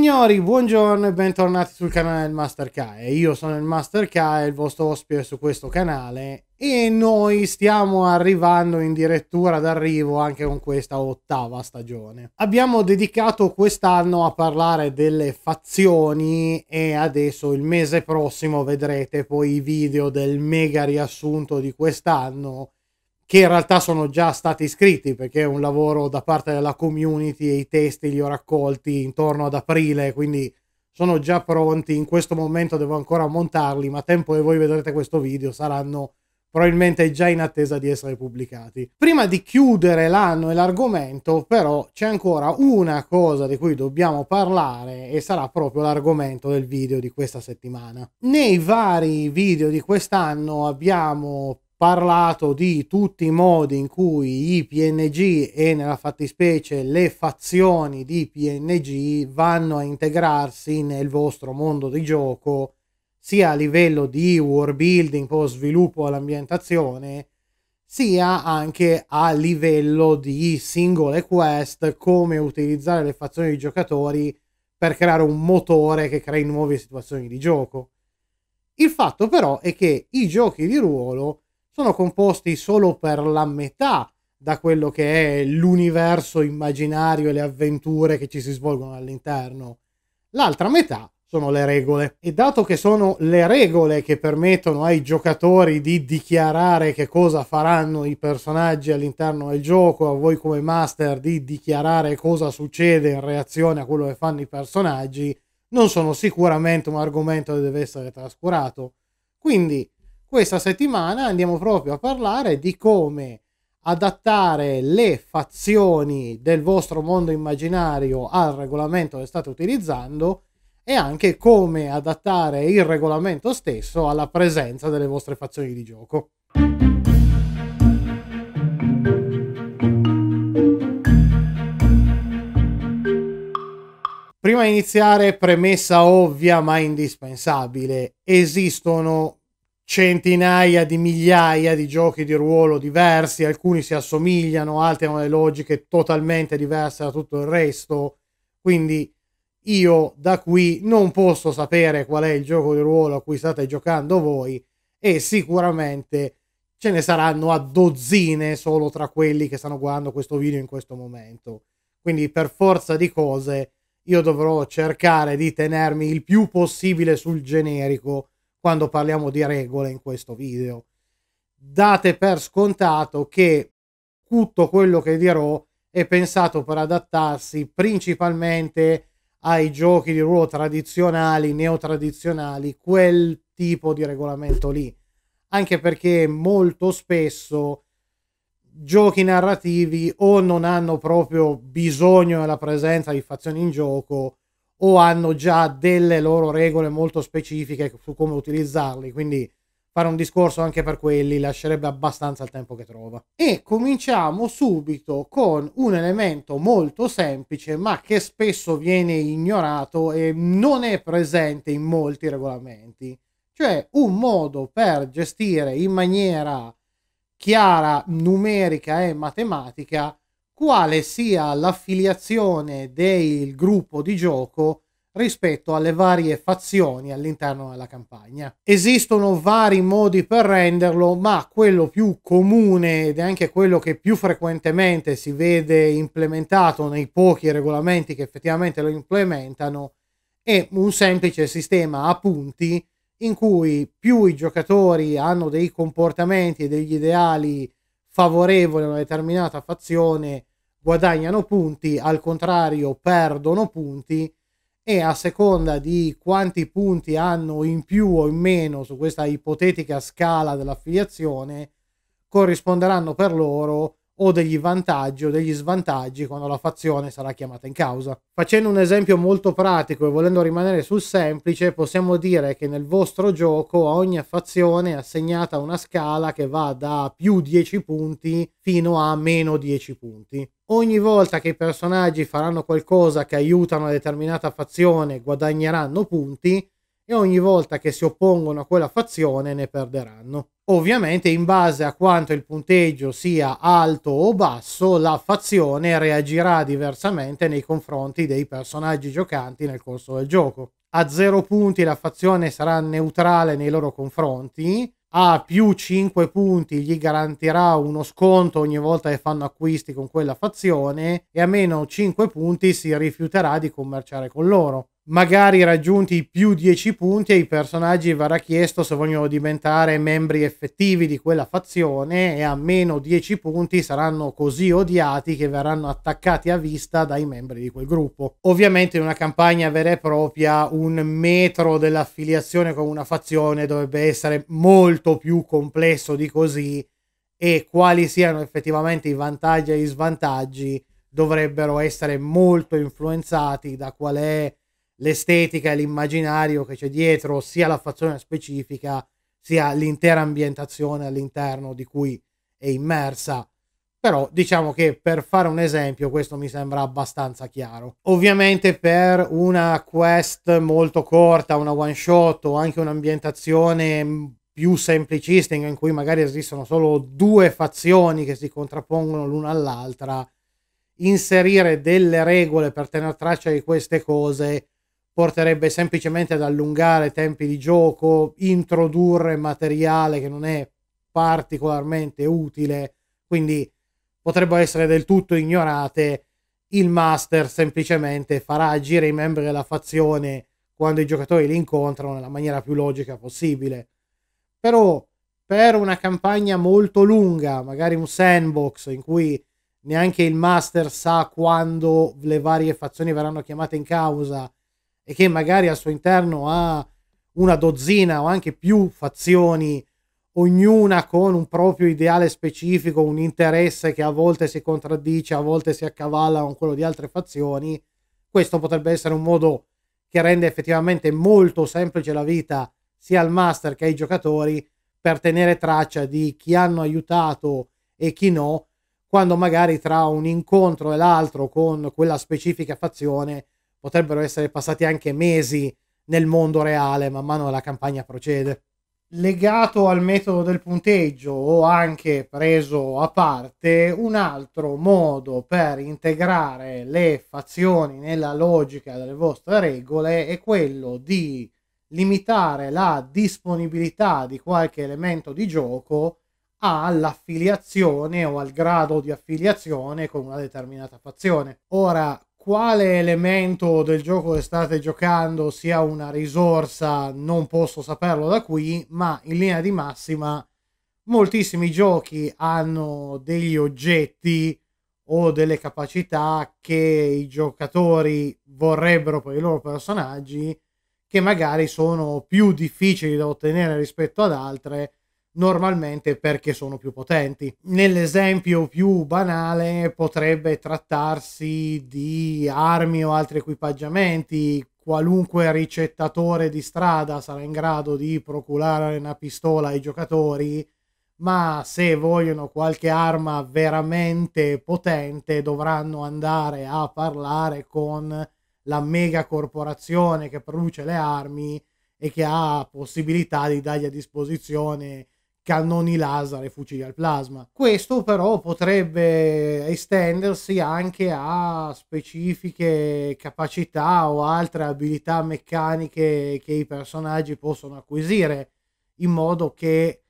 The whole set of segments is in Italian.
Signori, buongiorno e bentornati sul canale del Master K. Io sono il Master K, il vostro ospite su questo canale e noi stiamo arrivando in direttura d'arrivo anche con questa ottava stagione. Abbiamo dedicato quest'anno a parlare delle fazioni e adesso il mese prossimo vedrete poi i video del mega riassunto di quest'anno che in realtà sono già stati iscritti perché è un lavoro da parte della community e i testi li ho raccolti intorno ad aprile, quindi sono già pronti, in questo momento devo ancora montarli, ma tempo che voi vedrete questo video saranno probabilmente già in attesa di essere pubblicati. Prima di chiudere l'anno e l'argomento, però, c'è ancora una cosa di cui dobbiamo parlare e sarà proprio l'argomento del video di questa settimana. Nei vari video di quest'anno abbiamo parlato di tutti i modi in cui i PNG e nella fattispecie le fazioni di PNG vanno a integrarsi nel vostro mondo di gioco sia a livello di world building o sviluppo all'ambientazione sia anche a livello di singole quest come utilizzare le fazioni dei giocatori per creare un motore che crei nuove situazioni di gioco. Il fatto però è che i giochi di ruolo sono composti solo per la metà da quello che è l'universo immaginario e le avventure che ci si svolgono all'interno. L'altra metà sono le regole. E dato che sono le regole che permettono ai giocatori di dichiarare che cosa faranno i personaggi all'interno del gioco, a voi come master di dichiarare cosa succede in reazione a quello che fanno i personaggi, non sono sicuramente un argomento che deve essere trascurato. Quindi questa settimana andiamo proprio a parlare di come adattare le fazioni del vostro mondo immaginario al regolamento che state utilizzando e anche come adattare il regolamento stesso alla presenza delle vostre fazioni di gioco. Prima di iniziare, premessa ovvia ma indispensabile, esistono centinaia di migliaia di giochi di ruolo diversi, alcuni si assomigliano, altri hanno le logiche totalmente diverse da tutto il resto, quindi io da qui non posso sapere qual è il gioco di ruolo a cui state giocando voi e sicuramente ce ne saranno a dozzine solo tra quelli che stanno guardando questo video in questo momento. Quindi per forza di cose io dovrò cercare di tenermi il più possibile sul generico quando parliamo di regole in questo video. Date per scontato che tutto quello che dirò è pensato per adattarsi principalmente ai giochi di ruolo tradizionali, neotradizionali, quel tipo di regolamento lì. Anche perché molto spesso giochi narrativi o non hanno proprio bisogno della presenza di fazioni in gioco o hanno già delle loro regole molto specifiche su come utilizzarli, quindi fare un discorso anche per quelli lascerebbe abbastanza il tempo che trova. E cominciamo subito con un elemento molto semplice ma che spesso viene ignorato e non è presente in molti regolamenti, cioè un modo per gestire in maniera chiara, numerica e matematica quale sia l'affiliazione del gruppo di gioco rispetto alle varie fazioni all'interno della campagna. Esistono vari modi per renderlo, ma quello più comune ed è anche quello che più frequentemente si vede implementato nei pochi regolamenti che effettivamente lo implementano è un semplice sistema a punti in cui più i giocatori hanno dei comportamenti e degli ideali favorevoli a una determinata fazione guadagnano punti, al contrario perdono punti e a seconda di quanti punti hanno in più o in meno su questa ipotetica scala dell'affiliazione corrisponderanno per loro o degli vantaggi o degli svantaggi quando la fazione sarà chiamata in causa. Facendo un esempio molto pratico e volendo rimanere sul semplice, possiamo dire che nel vostro gioco a ogni fazione è assegnata una scala che va da più 10 punti fino a meno 10 punti. Ogni volta che i personaggi faranno qualcosa che aiuta una determinata fazione guadagneranno punti, e ogni volta che si oppongono a quella fazione ne perderanno. Ovviamente in base a quanto il punteggio sia alto o basso, la fazione reagirà diversamente nei confronti dei personaggi giocanti nel corso del gioco. A 0 punti la fazione sarà neutrale nei loro confronti, a più 5 punti gli garantirà uno sconto ogni volta che fanno acquisti con quella fazione e a meno 5 punti si rifiuterà di commerciare con loro magari raggiunti i più 10 punti ai personaggi verrà chiesto se vogliono diventare membri effettivi di quella fazione e a meno 10 punti saranno così odiati che verranno attaccati a vista dai membri di quel gruppo. Ovviamente in una campagna vera e propria un metro dell'affiliazione con una fazione dovrebbe essere molto più complesso di così e quali siano effettivamente i vantaggi e gli svantaggi dovrebbero essere molto influenzati da qual è l'estetica e l'immaginario che c'è dietro sia la fazione specifica sia l'intera ambientazione all'interno di cui è immersa. Però diciamo che per fare un esempio questo mi sembra abbastanza chiaro. Ovviamente per una quest molto corta, una one shot o anche un'ambientazione più semplicistica in cui magari esistono solo due fazioni che si contrappongono l'una all'altra, inserire delle regole per tenere traccia di queste cose porterebbe semplicemente ad allungare tempi di gioco, introdurre materiale che non è particolarmente utile, quindi potrebbero essere del tutto ignorate. Il master semplicemente farà agire i membri della fazione quando i giocatori li incontrano nella maniera più logica possibile. Però per una campagna molto lunga, magari un sandbox in cui neanche il master sa quando le varie fazioni verranno chiamate in causa e che magari al suo interno ha una dozzina o anche più fazioni, ognuna con un proprio ideale specifico, un interesse che a volte si contraddice, a volte si accavalla con quello di altre fazioni, questo potrebbe essere un modo che rende effettivamente molto semplice la vita sia al master che ai giocatori per tenere traccia di chi hanno aiutato e chi no, quando magari tra un incontro e l'altro con quella specifica fazione potrebbero essere passati anche mesi nel mondo reale man mano la campagna procede. Legato al metodo del punteggio o anche preso a parte, un altro modo per integrare le fazioni nella logica delle vostre regole è quello di limitare la disponibilità di qualche elemento di gioco all'affiliazione o al grado di affiliazione con una determinata fazione. Ora, quale elemento del gioco che state giocando sia una risorsa non posso saperlo da qui, ma in linea di massima moltissimi giochi hanno degli oggetti o delle capacità che i giocatori vorrebbero per i loro personaggi che magari sono più difficili da ottenere rispetto ad altre normalmente perché sono più potenti. Nell'esempio più banale potrebbe trattarsi di armi o altri equipaggiamenti. Qualunque ricettatore di strada sarà in grado di procurare una pistola ai giocatori, ma se vogliono qualche arma veramente potente dovranno andare a parlare con la mega corporazione che produce le armi e che ha possibilità di dargli a disposizione cannoni laser e fucili al plasma. Questo però potrebbe estendersi anche a specifiche capacità o altre abilità meccaniche che i personaggi possono acquisire in modo che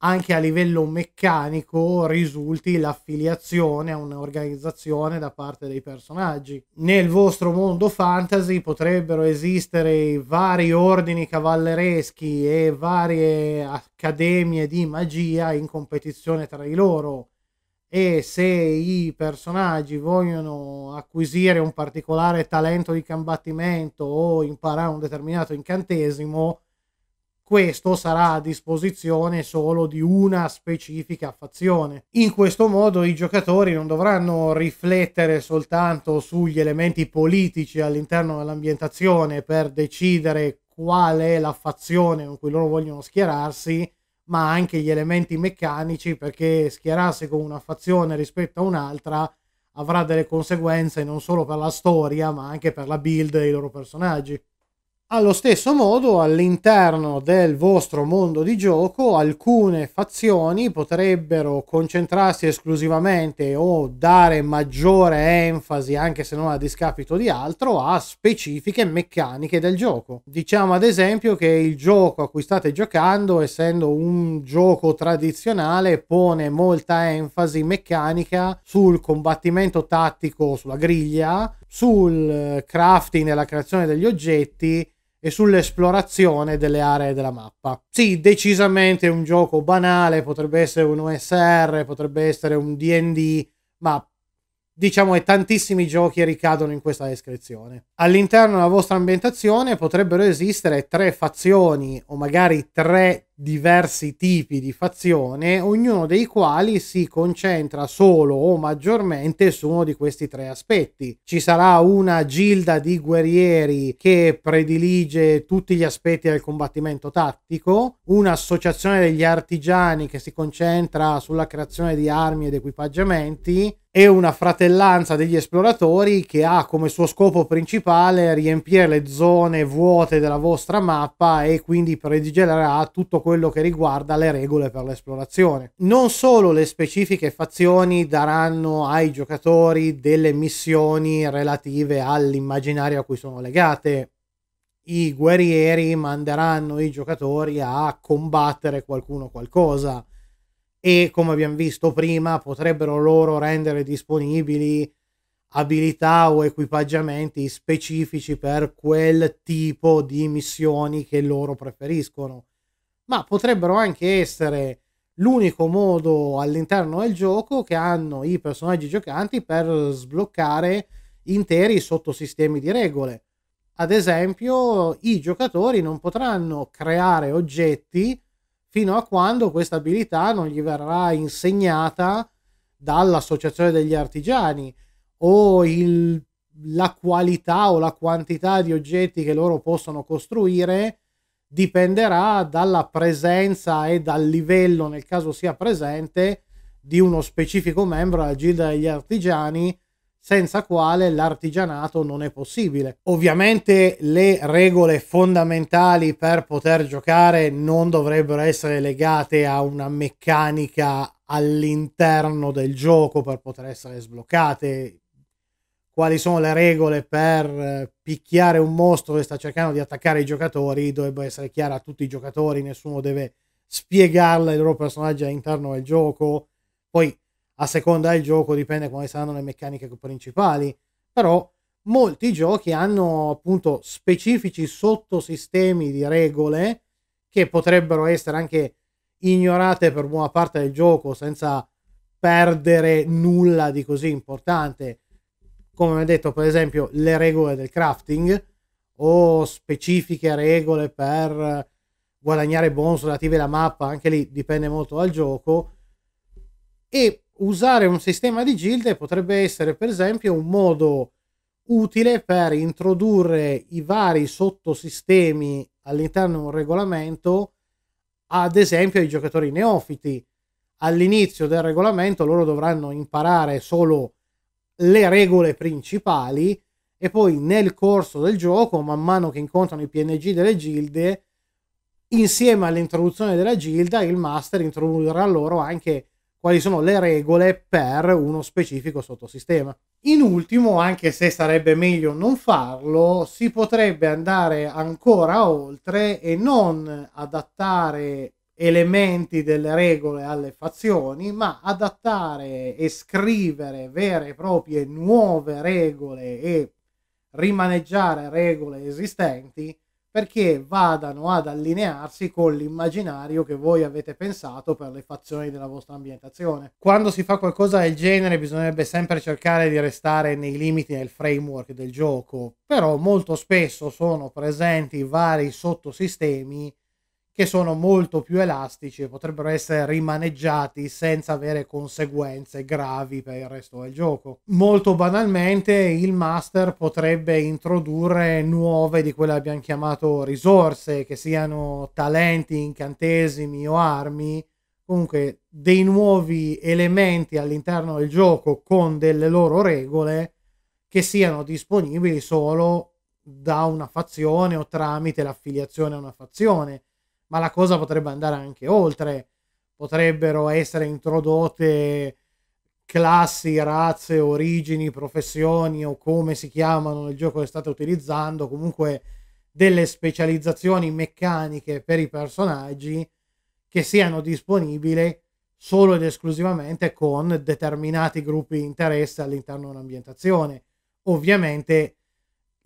anche a livello meccanico risulti l'affiliazione a un'organizzazione da parte dei personaggi. Nel vostro mondo fantasy potrebbero esistere vari ordini cavallereschi e varie accademie di magia in competizione tra di loro e se i personaggi vogliono acquisire un particolare talento di combattimento o imparare un determinato incantesimo questo sarà a disposizione solo di una specifica fazione. In questo modo i giocatori non dovranno riflettere soltanto sugli elementi politici all'interno dell'ambientazione per decidere qual è la fazione con cui loro vogliono schierarsi, ma anche gli elementi meccanici perché schierarsi con una fazione rispetto a un'altra avrà delle conseguenze non solo per la storia ma anche per la build dei loro personaggi. Allo stesso modo, all'interno del vostro mondo di gioco, alcune fazioni potrebbero concentrarsi esclusivamente o dare maggiore enfasi, anche se non a discapito di altro, a specifiche meccaniche del gioco. Diciamo ad esempio che il gioco a cui state giocando, essendo un gioco tradizionale, pone molta enfasi meccanica sul combattimento tattico sulla griglia, sul crafting e la creazione degli oggetti e sull'esplorazione delle aree della mappa. Sì, decisamente un gioco banale, potrebbe essere un OSR, potrebbe essere un DD, ma diciamo che tantissimi giochi ricadono in questa descrizione. All'interno della vostra ambientazione potrebbero esistere tre fazioni o magari tre diversi tipi di fazione, ognuno dei quali si concentra solo o maggiormente su uno di questi tre aspetti. Ci sarà una gilda di guerrieri che predilige tutti gli aspetti del combattimento tattico, un'associazione degli artigiani che si concentra sulla creazione di armi ed equipaggiamenti, è una fratellanza degli esploratori che ha come suo scopo principale riempire le zone vuote della vostra mappa e quindi predigerà tutto quello che riguarda le regole per l'esplorazione. Non solo le specifiche fazioni daranno ai giocatori delle missioni relative all'immaginario a cui sono legate, i guerrieri manderanno i giocatori a combattere qualcuno o qualcosa e come abbiamo visto prima potrebbero loro rendere disponibili abilità o equipaggiamenti specifici per quel tipo di missioni che loro preferiscono, ma potrebbero anche essere l'unico modo all'interno del gioco che hanno i personaggi giocanti per sbloccare interi sottosistemi di regole. Ad esempio, i giocatori non potranno creare oggetti fino a quando questa abilità non gli verrà insegnata dall'associazione degli artigiani o il, la qualità o la quantità di oggetti che loro possono costruire dipenderà dalla presenza e dal livello, nel caso sia presente, di uno specifico membro della Gilda degli Artigiani senza quale l'artigianato non è possibile. Ovviamente le regole fondamentali per poter giocare non dovrebbero essere legate a una meccanica all'interno del gioco per poter essere sbloccate. Quali sono le regole per eh, picchiare un mostro che sta cercando di attaccare i giocatori? Dovrebbe essere chiara a tutti i giocatori, nessuno deve spiegarla ai loro personaggi all'interno del gioco. Poi a seconda del gioco dipende quali saranno le meccaniche principali, però molti giochi hanno appunto specifici sottosistemi di regole che potrebbero essere anche ignorate per buona parte del gioco senza perdere nulla di così importante. Come ho detto, per esempio, le regole del crafting o specifiche regole per guadagnare bonus relativi alla mappa, anche lì dipende molto dal gioco. E usare un sistema di gilde potrebbe essere per esempio un modo utile per introdurre i vari sottosistemi all'interno di un regolamento ad esempio ai giocatori neofiti all'inizio del regolamento loro dovranno imparare solo le regole principali e poi nel corso del gioco man mano che incontrano i PNG delle gilde insieme all'introduzione della gilda il master introdurrà loro anche quali sono le regole per uno specifico sottosistema. In ultimo, anche se sarebbe meglio non farlo, si potrebbe andare ancora oltre e non adattare elementi delle regole alle fazioni, ma adattare e scrivere vere e proprie nuove regole e rimaneggiare regole esistenti perché vadano ad allinearsi con l'immaginario che voi avete pensato per le fazioni della vostra ambientazione. Quando si fa qualcosa del genere bisognerebbe sempre cercare di restare nei limiti del framework del gioco, però molto spesso sono presenti vari sottosistemi che sono molto più elastici e potrebbero essere rimaneggiati senza avere conseguenze gravi per il resto del gioco. Molto banalmente il master potrebbe introdurre nuove di quelle che abbiamo chiamato risorse, che siano talenti, incantesimi o armi, comunque dei nuovi elementi all'interno del gioco con delle loro regole che siano disponibili solo da una fazione o tramite l'affiliazione a una fazione ma la cosa potrebbe andare anche oltre. Potrebbero essere introdotte classi, razze, origini, professioni o come si chiamano nel gioco che state utilizzando, comunque delle specializzazioni meccaniche per i personaggi che siano disponibili solo ed esclusivamente con determinati gruppi di interesse all'interno dell'ambientazione. Ovviamente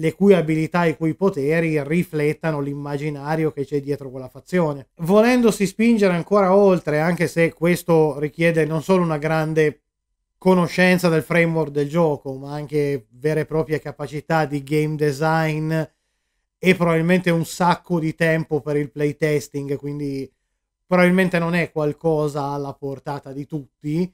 le cui abilità e i cui poteri riflettano l'immaginario che c'è dietro quella fazione. Volendosi spingere ancora oltre, anche se questo richiede non solo una grande conoscenza del framework del gioco, ma anche vere e proprie capacità di game design e probabilmente un sacco di tempo per il playtesting, quindi probabilmente non è qualcosa alla portata di tutti,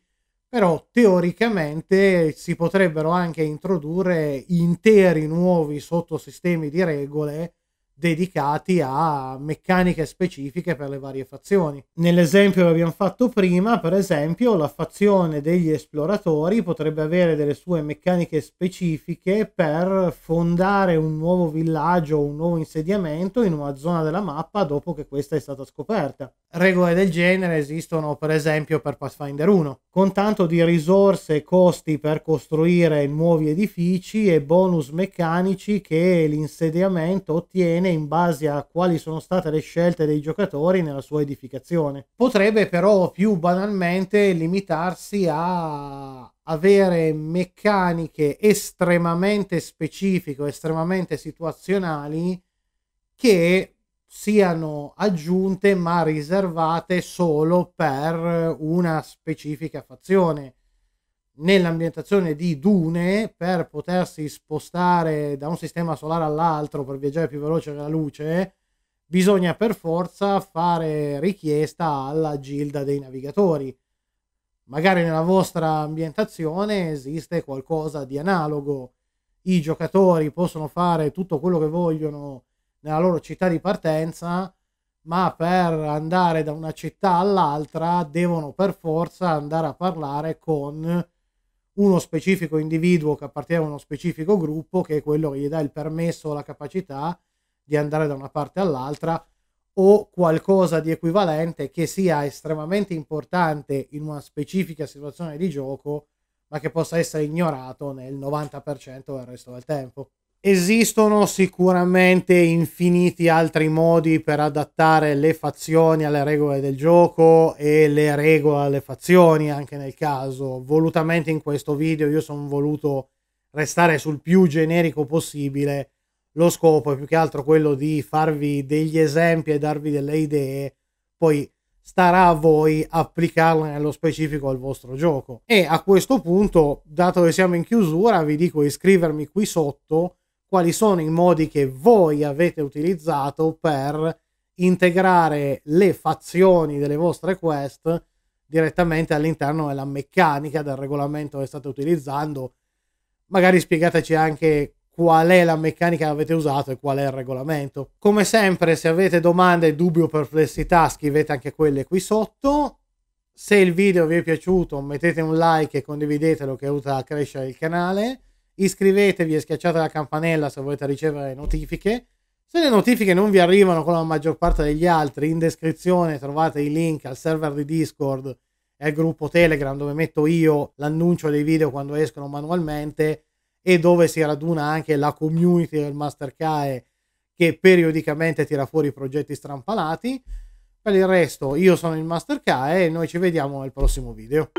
però teoricamente si potrebbero anche introdurre interi nuovi sottosistemi di regole dedicati a meccaniche specifiche per le varie fazioni. Nell'esempio che abbiamo fatto prima, per esempio, la fazione degli esploratori potrebbe avere delle sue meccaniche specifiche per fondare un nuovo villaggio o un nuovo insediamento in una zona della mappa dopo che questa è stata scoperta. Regole del genere esistono per esempio per Pathfinder 1, con tanto di risorse e costi per costruire nuovi edifici e bonus meccanici che l'insediamento ottiene bene in base a quali sono state le scelte dei giocatori nella sua edificazione. Potrebbe però più banalmente limitarsi a avere meccaniche estremamente specifiche, estremamente situazionali che siano aggiunte ma riservate solo per una specifica fazione nell'ambientazione di dune per potersi spostare da un sistema solare all'altro per viaggiare più veloce della luce bisogna per forza fare richiesta alla gilda dei navigatori magari nella vostra ambientazione esiste qualcosa di analogo i giocatori possono fare tutto quello che vogliono nella loro città di partenza ma per andare da una città all'altra devono per forza andare a parlare con uno specifico individuo che appartiene a uno specifico gruppo, che è quello che gli dà il permesso o la capacità di andare da una parte all'altra, o qualcosa di equivalente che sia estremamente importante in una specifica situazione di gioco, ma che possa essere ignorato nel 90% del resto del tempo. Esistono sicuramente infiniti altri modi per adattare le fazioni alle regole del gioco e le regole alle fazioni anche nel caso. Volutamente in questo video io sono voluto restare sul più generico possibile. Lo scopo è più che altro quello di farvi degli esempi e darvi delle idee, poi starà a voi applicarle nello specifico al vostro gioco. E a questo punto, dato che siamo in chiusura, vi dico iscrivermi qui sotto quali sono i modi che voi avete utilizzato per integrare le fazioni delle vostre quest direttamente all'interno della meccanica del regolamento che state utilizzando. Magari spiegateci anche qual è la meccanica che avete usato e qual è il regolamento. Come sempre, se avete domande, dubbi o perplessità, scrivete anche quelle qui sotto. Se il video vi è piaciuto, mettete un like e condividetelo che aiuta a crescere il canale iscrivetevi e schiacciate la campanella se volete ricevere notifiche. Se le notifiche non vi arrivano come la maggior parte degli altri, in descrizione trovate i link al server di Discord e al gruppo Telegram dove metto io l'annuncio dei video quando escono manualmente e dove si raduna anche la community del Mastercae che periodicamente tira fuori progetti strampalati. Per il resto io sono il Mastercae e noi ci vediamo nel prossimo video.